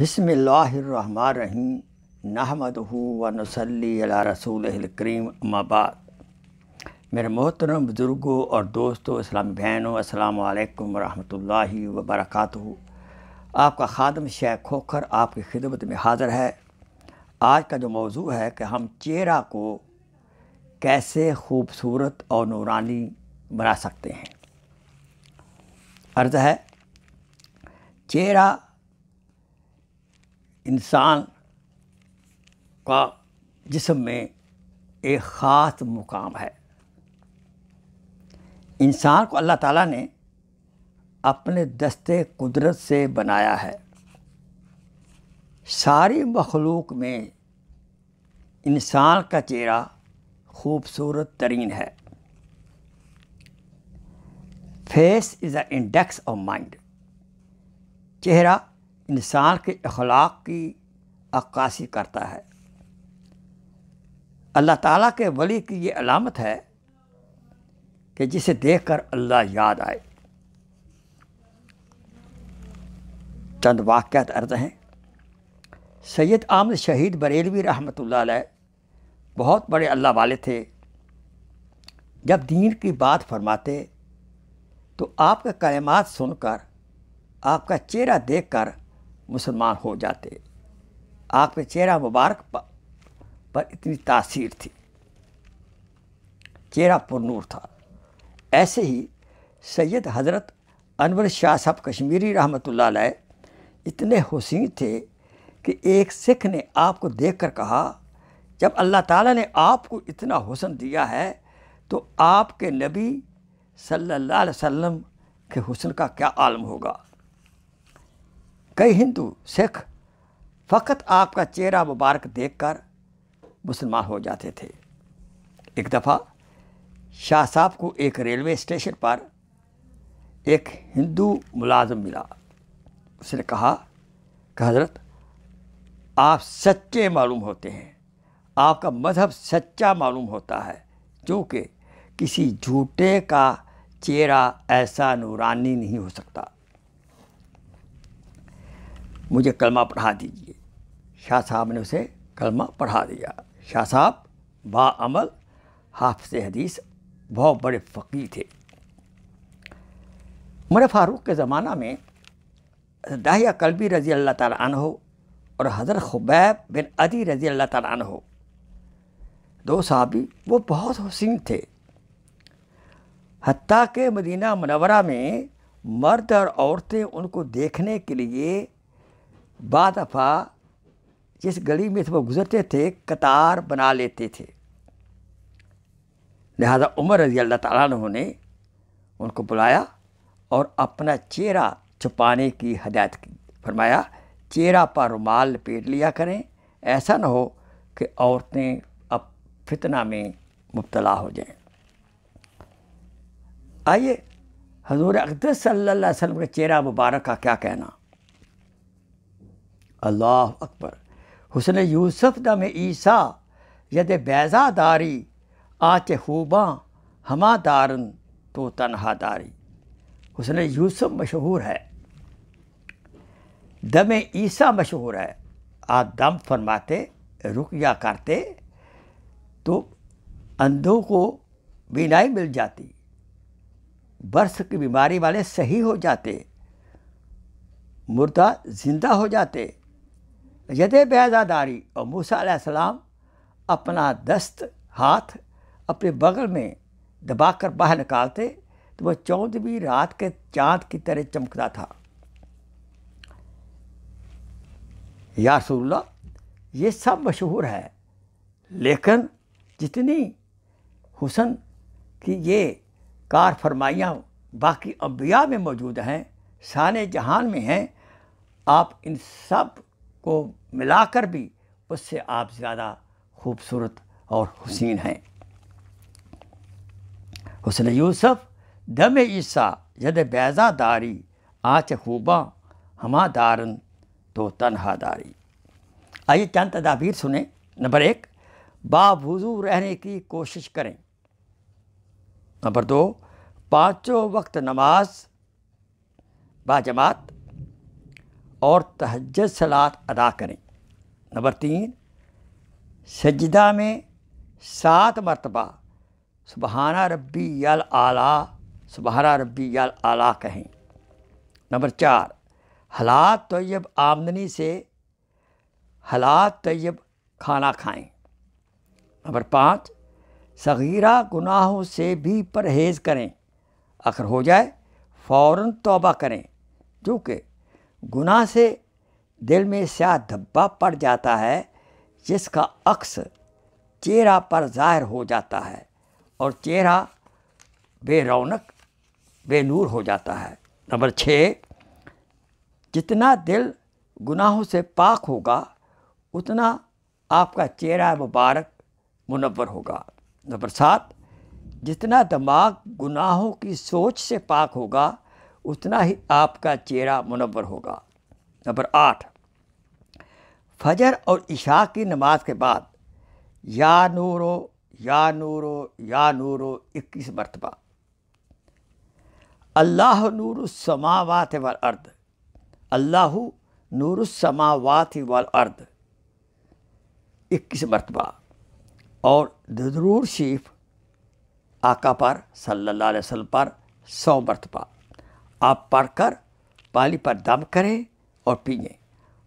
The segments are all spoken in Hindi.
बसमीम नहमद व नसली रसूल करीम अम्माबाद मेरे मोहतरम बुज़ुर्गों और दोस्तों इस्लाम बहनों असलकम वरहि वर्क आपका खादम शेख खोखर आपकी खिदमत में हाज़िर है आज का जो मौजू है कि हम चेहरा को कैसे खूबसूरत और नूरानी बना सकते हैं अर्ज़ है चेहरा इंसान का जिसम में एक ख़ास मुकाम है इंसान को अल्लाह ताला ने अपने दस्ते कुदरत से बनाया है सारी मखलूक में इंसान का चेहरा खूबसूरत तरीन है face is a index of mind चेहरा इंसान के अखलाक की अक्कासी करता है अल्लाह ताला के वली की ये अलामत है कि जिसे देखकर अल्लाह याद आए चंद वाक़ात अर्ज हैं सैयद आमद शहीद बरेलवी रहमत बहुत बड़े अल्लाह वाले थे जब दीन की बात फरमाते तो आपके कलमात सुनकर आपका चेहरा देखकर मुसलमान हो जाते आपके चेहरा मुबारक पर इतनी तासीर थी चेहरा पुरूर था ऐसे ही सैयद हज़रत अनवर शाह साहब कश्मीरी रहमत इतने हुसिन थे कि एक सिख ने आपको देख कर कहा जब अल्लाह ताला ने आपको इतना हुसन दिया है तो आपके नबी सल्लल्लाहु अलैहि वसल्लम के हुसन का क्या आलम होगा कई हिंदू सिख फ़कत आपका चेहरा मुबारक देखकर मुसलमान हो जाते थे एक दफ़ा शाह साहब को एक रेलवे स्टेशन पर एक हिंदू मुलाजम मिला उसने कहा कि हज़रत आप सच्चे मालूम होते हैं आपका मज़हब सच्चा मालूम होता है जो कि किसी झूठे का चेहरा ऐसा नूरानी नहीं हो सकता मुझे कलमा पढ़ा दीजिए शाह साहब ने उसे कलमा पढ़ा दिया शाह साहब बा अमल हदीस बहुत बड़े फ़कीर थे मर फ़ारूक के ज़माना में दाहिया कलबी रज़ी अल्लाह तन हो और हज़रत खुबैब बिन अदी रज़ी अल्लाह तन हो दो साहबी वो बहुत हसीन थे हती के मदीना मनवरा में मर्द और औरतें उनको देखने के लिए बाद दफ़ा जिस गली में से वो गुज़रते थे कतार बना लेते थे लिहाजा उमर रजी अल्लाह ताला ने उनको बुलाया और अपना चेहरा छुपाने की हदायत की फरमाया चेहरा पर रुमाल लपेट लिया करें ऐसा ना हो कि औरतें अब फितना में मुबतला हो जाएं आइए हजूर अकदस सल्लल्लाहु अलैहि वसल्लम के चेहरा मुबारक का क्या कहना अल्लाह अकबर हुसन यूसुफ दम ईसा यद बैज़ादारी आचे खूबा हमा दारन तो तनहा दारी हुसन यूसुफ मशहूर है दम ईसा मशहूर है आ दम फरमाते रुक या करते तो अंधों को बीनाई मिल जाती बर्स की बीमारी वाले सही हो जाते मुर्दा जिंदा हो जाते यदि बेजादारी और मूसा अपना दस्त हाथ अपने बगल में दबाकर बाहर निकालते तो वह चौदहवीं रात के चांद की तरह चमकता था यासूल्ला ये सब मशहूर है लेकिन जितनी हुसन की ये कार फरमाइयाँ बाकी अबिया में मौजूद हैं शान जहान में हैं आप इन सब को मिलाकर भी उससे आप ज़्यादा खूबसूरत और हुसीन हैं हुसन यूसफ दम ईसा यद बैजा दारी आँच खूबा हमा दारन तो तनहा दारी आइए चंद तदाबीर सुने नंबर एक बावजू रहने की कोशिश करें नंबर दो पाँचों वक्त नमाज बाजमात और तहज सलात अदा करें नंबर तीन सजदा में सात मरतबा सुबहाना रब्बी यल आला सुबहाना रब्बी यल आला कहें नंबर चार हलात तयब आमदनी से हलात तयब खाना खाएं नंबर पाँच सगीरा गुनाहों से भी परहेज़ करें अगर हो जाए फ़ौर तोबा करें जो कि गुनाह से दिल में स्या धब्बा पड़ जाता है जिसका अक्स चेहरा पर ज़ाहिर हो जाता है और चेहरा बे रौनक बेनूर हो जाता है नंबर छः जितना दिल गुनाहों से पाक होगा उतना आपका चेहरा मुबारक मुनवर होगा नंबर सात जितना दिमाग गुनाहों की सोच से पाक होगा उतना ही आपका चेहरा मुनवर होगा नंबर आठ फजर और इशा की नमाज के बाद या नूरो या नूरो या नूरो इक्कीस मरतबा अल्लाह समावात वाल अर्द अल्लाह समावात वाल अर्द इक्कीस मरतबा और दरूर शीफ आका पर सल्लल्लाहु अलैहि वसल्लम पर सौ मरतबा आप पढ़कर पाली पर दम करें और पिए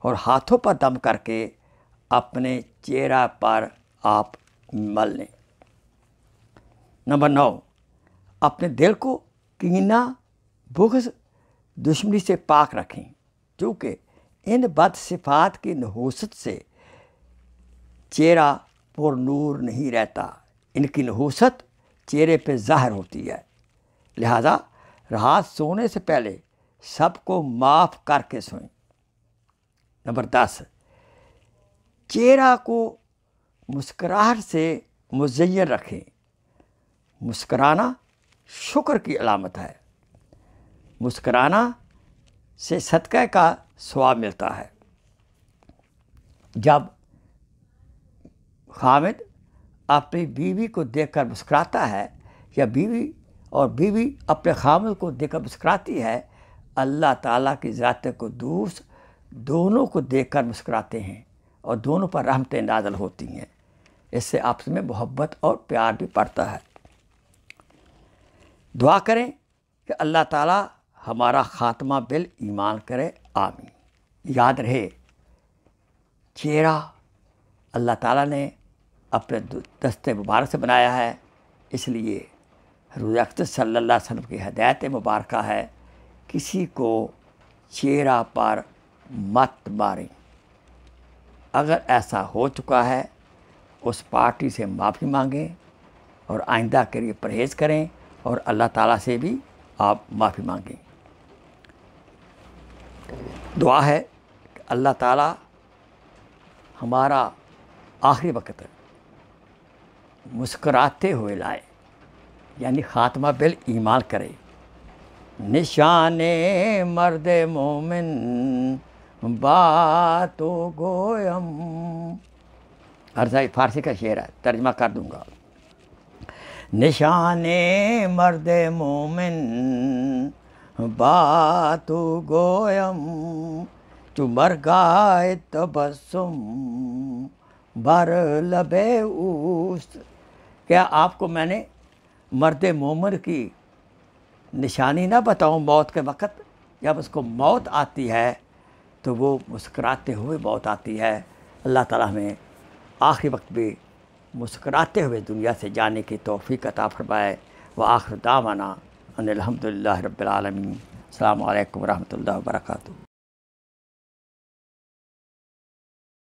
और हाथों पर दम करके अपने चेहरा पर आप मल लें नंबर नौ अपने दिल को कीना बुगज दुश्मनी से पाक रखें क्योंकि इन बद सिफात की नहूसत से चेहरा पर नूर नहीं रहता इनकी नहूसत चेहरे पे ज़ाहिर होती है लिहाजा रात सोने से पहले सबको माफ़ करके सोएं नंबर दस चेहरा को मुस्कराहट से मुजैन रखें मुस्कराना शुक्र की अलामत है मुस्कराना से सदक़े का स्वाब मिलता है जब खामिद अपनी बीवी को देखकर मुस्कराता है या बीवी और बीवी अपने खामल को देखकर मुस्कराती है अल्लाह ताला की ज़ात को दूस दोनों को देखकर मुस्कराते हैं और दोनों पर रहमतें नाजल होती हैं इससे आपस में मोहब्बत और प्यार भी पड़ता है दुआ करें कि अल्लाह ताला हमारा ख़ात्मा बिल ईमान करे आमी याद रहे चेहरा अल्लाह ताला ने अपने दस्ते मुबारक से बनाया है इसलिए रोज़ सल्ला वसम की हदायत मुबारक है किसी को चेहरा पर मत मारें अगर ऐसा हो चुका है उस पार्टी से माफ़ी मांगें और आइंदा के लिए परहेज़ करें और अल्लाह ताला से भी आप माफ़ी मांगें दुआ है अल्लाह ताला हमारा आखिरी वक्त मुस्कराते हुए लाए यानी ख़ात्मा बिल ईमान करे निशान मर्द मोमिन बातो गोयम अर्जा फारसी का शेर है तर्जमा कर दूंगा निशान मर्द मोमिन बातु गोयम मर गाय तबसुम भर लबे उस क्या आपको मैंने मर्द मोमर की निशानी ना बताऊँ मौत के वक़्त जब उसको मौत आती है तो वो मुस्कराते हुए मौत आती है अल्लाह ताला हमें आखिरी वक्त भी मुस्कराते हुए दुनिया से जाने की तोफ़ी अता फरमाए व आखिर दामाना अनिलहमदिल्ला रबालमीन अल्लाम वरहमल वर्का